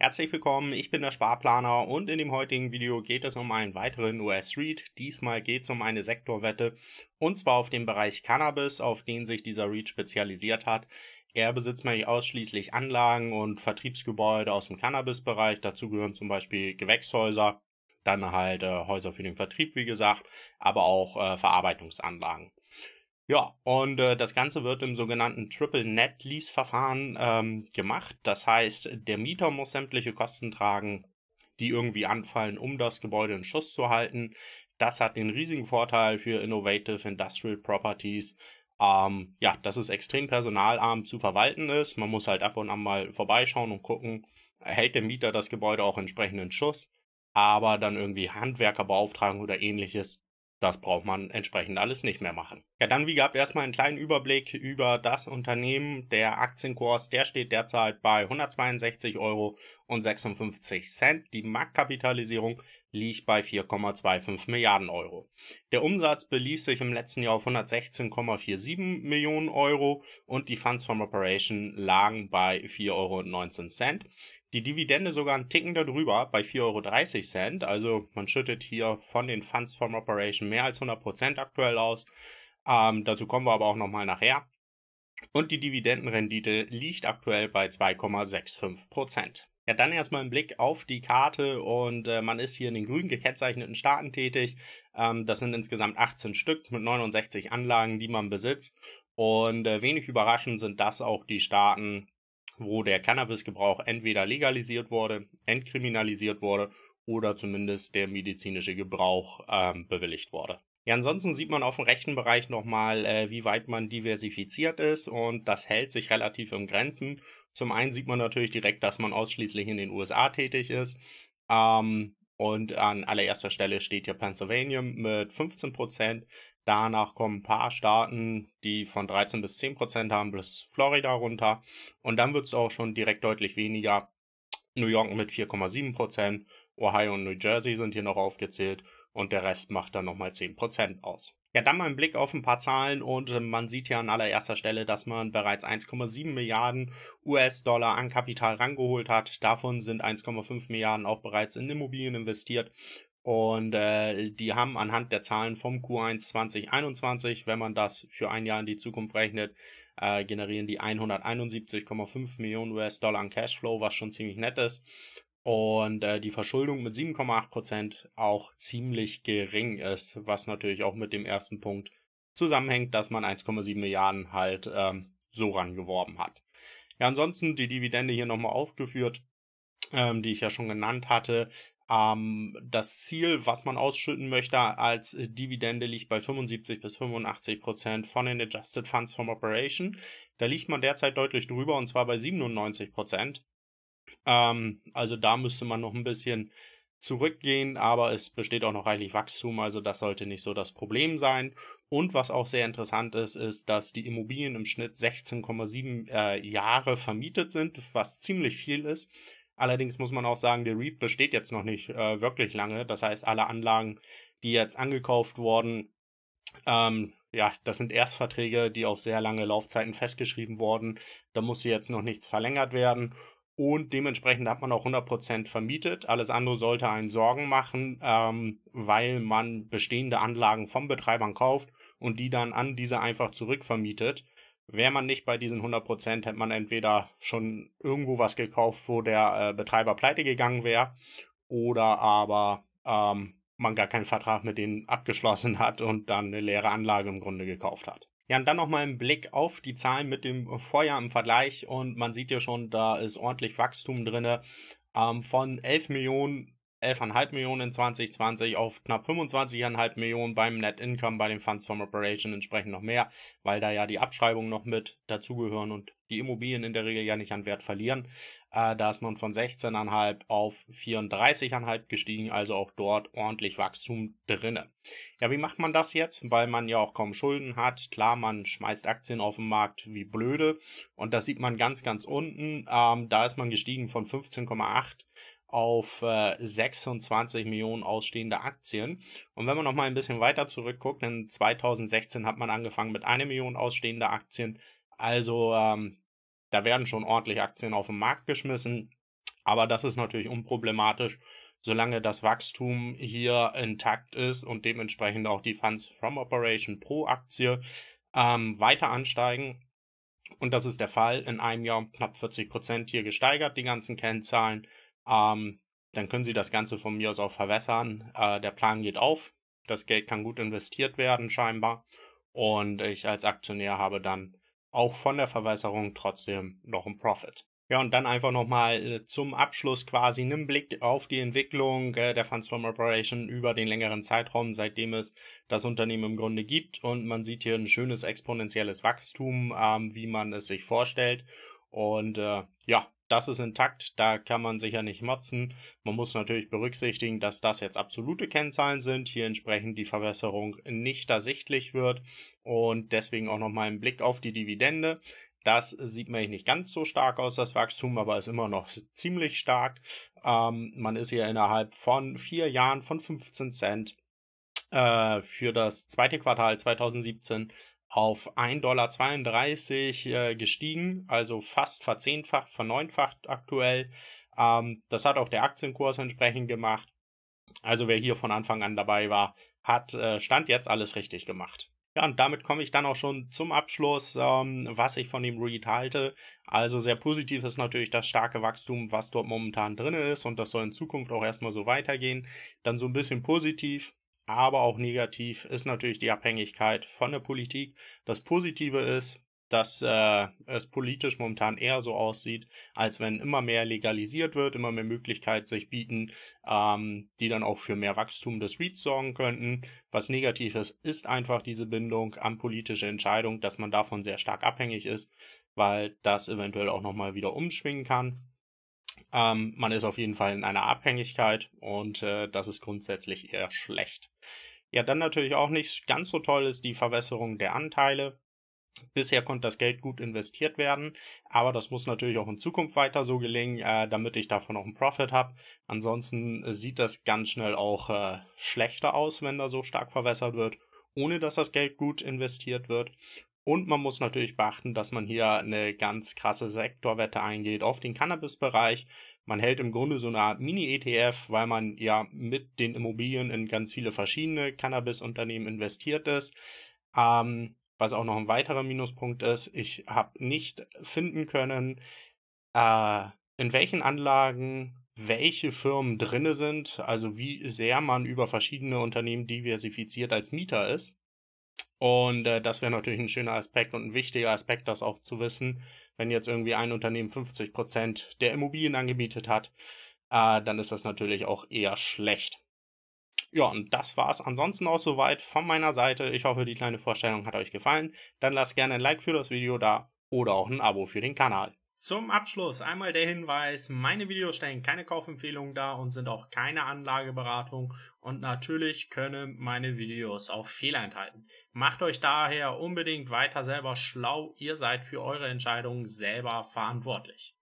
Herzlich willkommen, ich bin der Sparplaner und in dem heutigen Video geht es um einen weiteren US-REIT. Diesmal geht es um eine Sektorwette und zwar auf den Bereich Cannabis, auf den sich dieser REIT spezialisiert hat. Er besitzt nämlich ausschließlich Anlagen und Vertriebsgebäude aus dem Cannabis-Bereich. Dazu gehören zum Beispiel Gewächshäuser, dann halt äh, Häuser für den Vertrieb, wie gesagt, aber auch äh, Verarbeitungsanlagen. Ja, und äh, das Ganze wird im sogenannten Triple Net Lease Verfahren ähm, gemacht. Das heißt, der Mieter muss sämtliche Kosten tragen, die irgendwie anfallen, um das Gebäude in Schuss zu halten. Das hat den riesigen Vorteil für Innovative Industrial Properties. Ähm, ja, dass es extrem personalarm zu verwalten ist. Man muss halt ab und an mal vorbeischauen und gucken, hält der Mieter das Gebäude auch entsprechend in Schuss. Aber dann irgendwie Handwerker beauftragen oder ähnliches das braucht man entsprechend alles nicht mehr machen. Ja, dann wie gehabt erstmal einen kleinen Überblick über das Unternehmen. Der Aktienkurs, der steht derzeit bei 162,56 Euro Die Marktkapitalisierung liegt bei 4,25 Milliarden Euro. Der Umsatz belief sich im letzten Jahr auf 116,47 Millionen Euro und die Funds from Operation lagen bei 4,19 Euro. Die Dividende sogar ein Ticken darüber bei 4,30 Euro. Also man schüttet hier von den Funds from Operation mehr als 100% aktuell aus. Ähm, dazu kommen wir aber auch nochmal nachher. Und die Dividendenrendite liegt aktuell bei 2,65%. Ja, dann erstmal ein Blick auf die Karte und äh, man ist hier in den grün gekennzeichneten Staaten tätig. Ähm, das sind insgesamt 18 Stück mit 69 Anlagen, die man besitzt. Und äh, wenig überraschend sind das auch die Staaten, wo der Cannabisgebrauch entweder legalisiert wurde, entkriminalisiert wurde oder zumindest der medizinische Gebrauch ähm, bewilligt wurde. Ja, ansonsten sieht man auf dem rechten Bereich nochmal, äh, wie weit man diversifiziert ist und das hält sich relativ im Grenzen. Zum einen sieht man natürlich direkt, dass man ausschließlich in den USA tätig ist. Ähm, und an allererster Stelle steht hier Pennsylvania mit 15%, Prozent. Danach kommen ein paar Staaten, die von 13 bis 10 Prozent haben, bis Florida runter. Und dann wird es auch schon direkt deutlich weniger. New York mit 4,7 Prozent, Ohio und New Jersey sind hier noch aufgezählt und der Rest macht dann nochmal 10% Prozent aus. Ja, dann mal ein Blick auf ein paar Zahlen und äh, man sieht hier an allererster Stelle, dass man bereits 1,7 Milliarden US-Dollar an Kapital rangeholt hat. Davon sind 1,5 Milliarden auch bereits in Immobilien investiert und äh, die haben anhand der Zahlen vom Q1 2021, wenn man das für ein Jahr in die Zukunft rechnet, äh, generieren die 171,5 Millionen US-Dollar an Cashflow, was schon ziemlich nett ist. Und äh, die Verschuldung mit 7,8 Prozent auch ziemlich gering ist, was natürlich auch mit dem ersten Punkt zusammenhängt, dass man 1,7 Milliarden halt ähm, so rangeworben hat. Ja, ansonsten die Dividende hier nochmal aufgeführt, ähm, die ich ja schon genannt hatte. Ähm, das Ziel, was man ausschütten möchte als Dividende, liegt bei 75 bis 85 Prozent von den Adjusted Funds from Operation. Da liegt man derzeit deutlich drüber und zwar bei 97 Prozent. Ähm, also da müsste man noch ein bisschen zurückgehen, aber es besteht auch noch reichlich Wachstum, also das sollte nicht so das Problem sein. Und was auch sehr interessant ist, ist, dass die Immobilien im Schnitt 16,7 äh, Jahre vermietet sind, was ziemlich viel ist. Allerdings muss man auch sagen, der REIT besteht jetzt noch nicht äh, wirklich lange. Das heißt, alle Anlagen, die jetzt angekauft wurden, ähm, ja, das sind Erstverträge, die auf sehr lange Laufzeiten festgeschrieben wurden. Da muss jetzt noch nichts verlängert werden. Und dementsprechend hat man auch 100% vermietet. Alles andere sollte einen Sorgen machen, ähm, weil man bestehende Anlagen vom Betreibern kauft und die dann an diese einfach zurückvermietet. Wäre man nicht bei diesen 100%, hätte man entweder schon irgendwo was gekauft, wo der äh, Betreiber pleite gegangen wäre, oder aber ähm, man gar keinen Vertrag mit denen abgeschlossen hat und dann eine leere Anlage im Grunde gekauft hat. Ja, und dann nochmal ein Blick auf die Zahlen mit dem Vorjahr im Vergleich und man sieht ja schon, da ist ordentlich Wachstum drinne. Ähm, von 11 Millionen 11,5 Millionen in 2020 auf knapp 25,5 Millionen beim Net Income, bei den Funds from Operation entsprechend noch mehr, weil da ja die Abschreibungen noch mit dazugehören und die Immobilien in der Regel ja nicht an Wert verlieren. Äh, da ist man von 16,5 auf 34,5 gestiegen, also auch dort ordentlich Wachstum drinne. Ja, wie macht man das jetzt? Weil man ja auch kaum Schulden hat. Klar, man schmeißt Aktien auf den Markt wie blöde und das sieht man ganz, ganz unten. Ähm, da ist man gestiegen von 15,8 auf äh, 26 Millionen ausstehende Aktien. Und wenn man noch mal ein bisschen weiter zurückguckt, in 2016 hat man angefangen mit einer Million ausstehende Aktien. Also ähm, da werden schon ordentlich Aktien auf den Markt geschmissen. Aber das ist natürlich unproblematisch, solange das Wachstum hier intakt ist und dementsprechend auch die Funds from Operation pro Aktie ähm, weiter ansteigen. Und das ist der Fall. In einem Jahr knapp 40 Prozent hier gesteigert, die ganzen Kennzahlen ähm, dann können Sie das Ganze von mir aus auch verwässern. Äh, der Plan geht auf, das Geld kann gut investiert werden scheinbar und ich als Aktionär habe dann auch von der Verwässerung trotzdem noch einen Profit. Ja, und dann einfach nochmal äh, zum Abschluss quasi einen Blick auf die Entwicklung äh, der Funds Operation über den längeren Zeitraum, seitdem es das Unternehmen im Grunde gibt. Und man sieht hier ein schönes exponentielles Wachstum, ähm, wie man es sich vorstellt. Und äh, ja, das ist intakt, da kann man sicher nicht motzen. Man muss natürlich berücksichtigen, dass das jetzt absolute Kennzahlen sind, hier entsprechend die Verbesserung nicht ersichtlich wird und deswegen auch nochmal ein Blick auf die Dividende. Das sieht mir nicht ganz so stark aus, das Wachstum, aber ist immer noch ziemlich stark. Ähm, man ist hier innerhalb von vier Jahren von 15 Cent äh, für das zweite Quartal 2017 auf 1,32 Dollar äh, gestiegen, also fast verzehnfacht, verneunfacht aktuell. Ähm, das hat auch der Aktienkurs entsprechend gemacht. Also wer hier von Anfang an dabei war, hat äh, Stand jetzt alles richtig gemacht. Ja, und damit komme ich dann auch schon zum Abschluss, ähm, was ich von dem Read halte. Also sehr positiv ist natürlich das starke Wachstum, was dort momentan drin ist und das soll in Zukunft auch erstmal so weitergehen. Dann so ein bisschen positiv aber auch negativ ist natürlich die Abhängigkeit von der Politik. Das Positive ist, dass äh, es politisch momentan eher so aussieht, als wenn immer mehr legalisiert wird, immer mehr Möglichkeiten sich bieten, ähm, die dann auch für mehr Wachstum des REITs sorgen könnten. Was negativ ist, ist einfach diese Bindung an politische Entscheidungen, dass man davon sehr stark abhängig ist, weil das eventuell auch nochmal wieder umschwingen kann. Ähm, man ist auf jeden Fall in einer Abhängigkeit und äh, das ist grundsätzlich eher schlecht. Ja, dann natürlich auch nicht ganz so toll ist die Verwässerung der Anteile. Bisher konnte das Geld gut investiert werden, aber das muss natürlich auch in Zukunft weiter so gelingen, äh, damit ich davon auch einen Profit habe. Ansonsten sieht das ganz schnell auch äh, schlechter aus, wenn da so stark verwässert wird, ohne dass das Geld gut investiert wird. Und man muss natürlich beachten, dass man hier eine ganz krasse Sektorwette eingeht auf den Cannabis-Bereich. Man hält im Grunde so eine Art Mini-ETF, weil man ja mit den Immobilien in ganz viele verschiedene Cannabis-Unternehmen investiert ist. Ähm, was auch noch ein weiterer Minuspunkt ist, ich habe nicht finden können, äh, in welchen Anlagen welche Firmen drinne sind, also wie sehr man über verschiedene Unternehmen diversifiziert als Mieter ist. Und äh, das wäre natürlich ein schöner Aspekt und ein wichtiger Aspekt, das auch zu wissen. Wenn jetzt irgendwie ein Unternehmen 50 Prozent der Immobilien angebietet hat, äh, dann ist das natürlich auch eher schlecht. Ja, und das war's ansonsten auch soweit von meiner Seite. Ich hoffe, die kleine Vorstellung hat euch gefallen. Dann lasst gerne ein Like für das Video da oder auch ein Abo für den Kanal. Zum Abschluss einmal der Hinweis, meine Videos stellen keine Kaufempfehlungen dar und sind auch keine Anlageberatung und natürlich können meine Videos auch Fehler enthalten. Macht euch daher unbedingt weiter selber schlau, ihr seid für eure Entscheidungen selber verantwortlich.